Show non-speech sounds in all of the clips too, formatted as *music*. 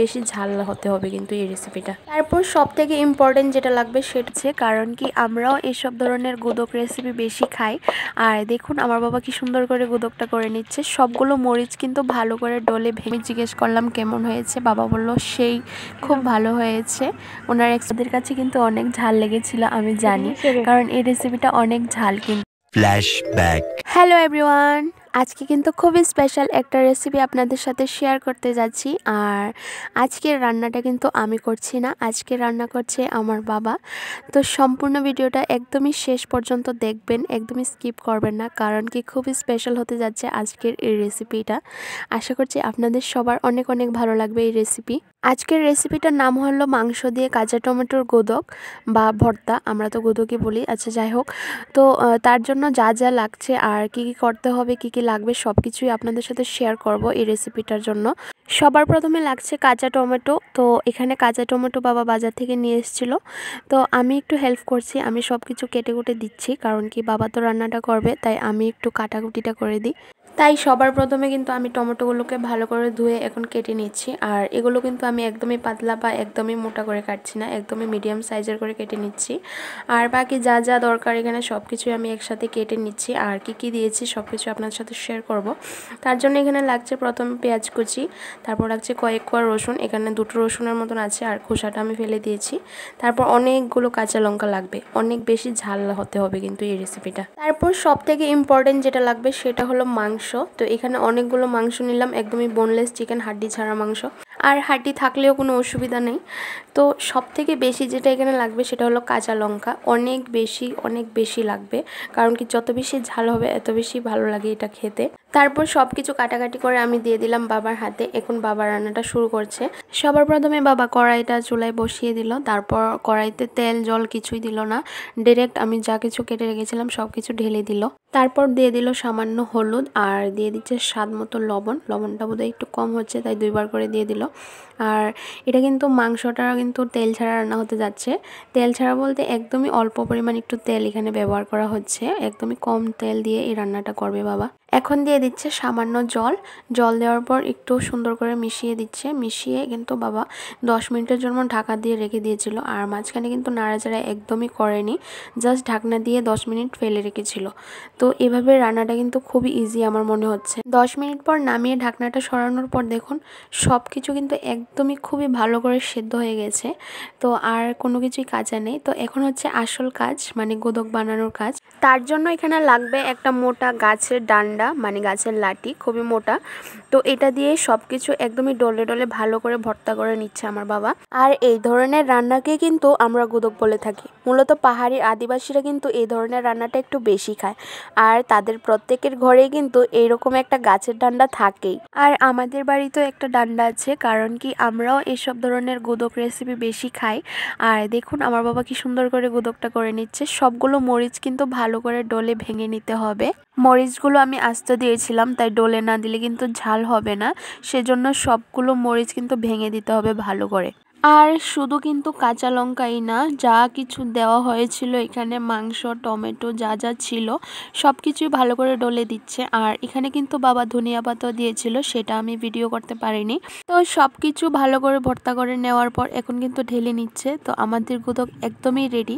বেশি ঝাল হতে হবে কিন্তু এই রেসিপিটা তারপর সব থেকে ইম্পর্টেন্ট যেটা লাগবে সেটা হচ্ছে কারণ কি আমরাও এসব ধরনের গোদক রেসিপি বেশি খাই আর দেখুন আমার বাবা কি সুন্দর করে গোদকটা করে নিচ্ছে সবগুলো মরিচ কিন্তু ভালো করে ডলে ভেঙে জিজ্ঞেস করলাম কেমন হয়েছে বাবা বলল সেই খুব ভালো হয়েছে ওনার এক্সদের কাছে কিন্তু অনেক ঝাল লেগেছিল আমি জানি *laughs* কারণ এই রেসিপিটা অনেক ঝাল কিন্তু হ্যালো এভরিওয়ান আজকে কিন্তু খুবই স্পেশাল একটা রেসিপি আপনাদের সাথে শেয়ার করতে যাচ্ছি আর আজকের রান্নাটা কিন্তু আমি করছি না আজকে রান্না করছে আমার বাবা তো সম্পূর্ণ ভিডিওটা একদমই শেষ পর্যন্ত দেখবেন একদমই স্কিপ করবেন না কারণ কি খুবই স্পেশাল হতে যাচ্ছে আজকের এই রেসিপিটা আশা করছি আপনাদের সবার অনেক অনেক ভালো লাগবে এই রেসিপি আজকের রেসিপিটার নাম হলো মাংস দিয়ে কাঁচা টমেটোর গোদক বা ভর্তা আমরা তো গোদকই বলি আচ্ছা যাই হোক তো তার জন্য যা যা লাগছে আর কি কি করতে হবে কি কি লাগবে সব কিছুই আপনাদের সাথে শেয়ার করব এই রেসিপিটার জন্য সবার প্রথমে লাগছে কাঁচা টমেটো তো এখানে কাঁচা টমেটো বাবা বাজার থেকে নিয়ে এসেছিলো তো আমি একটু হেল্প করছি আমি সব কিছু কেটে কুটে দিচ্ছি কারণ কি বাবা তো রান্নাটা করবে তাই আমি একটু কাটাকুটিটা করে দিই তাই সবার প্রথমে কিন্তু আমি টমেটোগুলোকে ভালো করে ধুয়ে এখন কেটে নিচ্ছি আর এগুলো কিন্তু আমি একদমই পাতলা বা একদমই মোটা করে কাটছি না একদমই মিডিয়াম সাইজের করে কেটে নিচ্ছি আর বাকি যা যা দরকার এখানে সব কিছুই আমি একসাথে কেটে নিচ্ছি আর কি কি দিয়েছি সব কিছু আপনার সাথে শেয়ার করব তার জন্য এখানে লাগছে প্রথম পেঁয়াজ কুচি তারপর লাগছে কয়েক কোয়া রসুন এখানে দুটো রসুনের মতন আছে আর খোসাটা আমি ফেলে দিয়েছি তারপর অনেকগুলো কাঁচা লঙ্কা লাগবে অনেক বেশি ঝাল হতে হবে কিন্তু এই রেসিপিটা তারপর সব থেকে ইম্পর্টেন্ট যেটা লাগবে সেটা হলো মাংস তো এখানে অনেকগুলো মাংস নিলাম একদমই বোনলেস চিকেন হাড্ডি ছাড়া মাংস আর হাড্ডি থাকলেও কোনো অসুবিধা নেই তো সব থেকে বেশি যেটা এখানে লাগবে সেটা হলো কাঁচা লঙ্কা অনেক বেশি অনেক বেশি লাগবে কারণ কি যত বেশি ঝাল হবে এত বেশি ভালো লাগে এটা খেতে তারপর সব কিছু কাটাকাটি করে আমি দিয়ে দিলাম বাবার হাতে এখন বাবা রান্নাটা শুরু করছে সবার প্রথমে বাবা কড়াইটা চুলায় বসিয়ে দিল তারপর কড়াইতে তেল জল কিছুই দিল না ডিরেক্ট আমি যা কিছু কেটে রেখেছিলাম সব কিছু ঢেলে দিল তারপর দিয়ে দিল সামান্য হলুদ আর আর দিয়ে দিচ্ছে স্বাদ মতো লবণ লবণটা বোধহয় একটু কম হচ্ছে তাই দুইবার করে দিয়ে দিল আর এটা কিন্তু মাংসটা কিন্তু তেল ছাড়া রান্না হতে যাচ্ছে তেল ছাড়া বলতে একদমই অল্প পরিমাণ একটু তেল এখানে ব্যবহার করা হচ্ছে একদমই কম তেল দিয়ে এই রান্নাটা করবে বাবা এখন দিয়ে দিচ্ছে সামান্য জল জল দেওয়ার পর একটু সুন্দর করে মিশিয়ে দিচ্ছে মিশিয়ে কিন্তু বাবা দশ মিনিটের জন্য ঢাকা দিয়ে রেখে দিয়েছিল আর মাঝখানে কিন্তু নাড়াচাড়া একদমই করেনি জাস্ট ঢাকনা দিয়ে দশ মিনিট ফেলে রেখেছিল তো এভাবে রান্নাটা কিন্তু খুবই ইজি আমার আমার মনে হচ্ছে 10 মিনিট পর নামিয়ে ঢাকনাটা সরানোর পর দেখুন সব কিছু কিন্তু একদমই খুবই ভালো করে সেদ্ধ হয়ে গেছে তো আর কোনো কিছুই কাজা নেই তো এখন হচ্ছে আসল কাজ মানে গোদক বানানোর কাজ তার জন্য এখানে লাগবে একটা মোটা গাছের ডান্ডা মানে গাছের লাঠি খুবই মোটা তো এটা দিয়ে সব কিছু একদমই ডলে ডলে ভালো করে ভর্তা করে নিচ্ছে আমার বাবা আর এই ধরনের রান্নাকে কিন্তু আমরা গোদক বলে থাকি মূলত পাহাড়ি আদিবাসীরা কিন্তু এই ধরনের রান্নাটা একটু বেশি খায় আর তাদের প্রত্যেকের ঘরে কিন্তু এইরকম একটা গাছের ডান্ডা থাকেই আর আমাদের বাড়িতেও একটা ডান্ডা আছে কারণ কি আমরাও এসব ধরনের গোদক রেসিপি বেশি খাই আর দেখুন আমার বাবা কি সুন্দর করে গোদকটা করে নিচ্ছে সবগুলো মরিচ কিন্তু ভালো করে ডলে ভেঙে নিতে হবে মরিচগুলো আমি আস্তে দিয়েছিলাম তাই ডলে না দিলে কিন্তু ঝাল হবে না সেজন্য সবগুলো মরিচ কিন্তু ভেঙে দিতে হবে ভালো করে আর শুধু কিন্তু কাঁচা লঙ্কাই না যা কিছু দেওয়া হয়েছিল এখানে মাংস টমেটো যা যা ছিল সব কিছুই ভালো করে ডলে দিচ্ছে আর এখানে কিন্তু বাবা ধনিয়া পাতা দিয়েছিল সেটা আমি ভিডিও করতে পারিনি তো সব কিছু ভালো করে ভর্তা করে নেওয়ার পর এখন কিন্তু ঢেলে নিচ্ছে তো আমাদের গুদক একদমই রেডি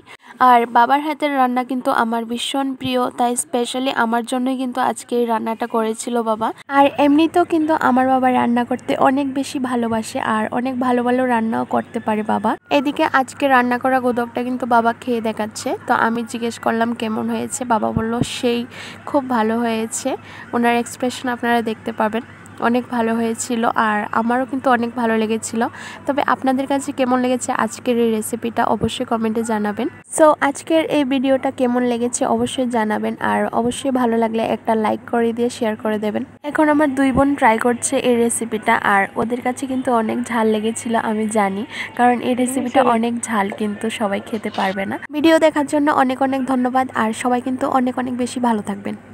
আর বাবার হাতের রান্না কিন্তু আমার ভীষণ প্রিয় তাই স্পেশালি আমার জন্যই কিন্তু আজকে এই রান্নাটা করেছিল বাবা আর এমনিতেও কিন্তু আমার বাবা রান্না করতে অনেক বেশি ভালোবাসে আর অনেক ভালো ভালো রান্নাও করতে পারে বাবা এদিকে আজকে রান্না করা গোদকটা কিন্তু বাবা খেয়ে দেখাচ্ছে তো আমি জিজ্ঞেস করলাম কেমন হয়েছে বাবা বলল সেই খুব ভালো হয়েছে ওনার এক্সপ্রেশন আপনারা দেখতে পাবেন অনেক ভালো হয়েছিল আর আমারও কিন্তু অনেক ভালো লেগেছিল তবে আপনাদের কাছে কেমন লেগেছে আজকের এই রেসিপিটা অবশ্যই কমেন্টে জানাবেন সো আজকের এই ভিডিওটা কেমন লেগেছে অবশ্যই জানাবেন আর অবশ্যই ভালো লাগলে একটা লাইক করে দিয়ে শেয়ার করে দেবেন এখন আমার দুই বোন ট্রাই করছে এই রেসিপিটা আর ওদের কাছে কিন্তু অনেক ঝাল লেগেছিল আমি জানি কারণ এই রেসিপিটা অনেক ঝাল কিন্তু সবাই খেতে পারবে না ভিডিও দেখার জন্য অনেক অনেক ধন্যবাদ আর সবাই কিন্তু অনেক অনেক বেশি ভালো থাকবেন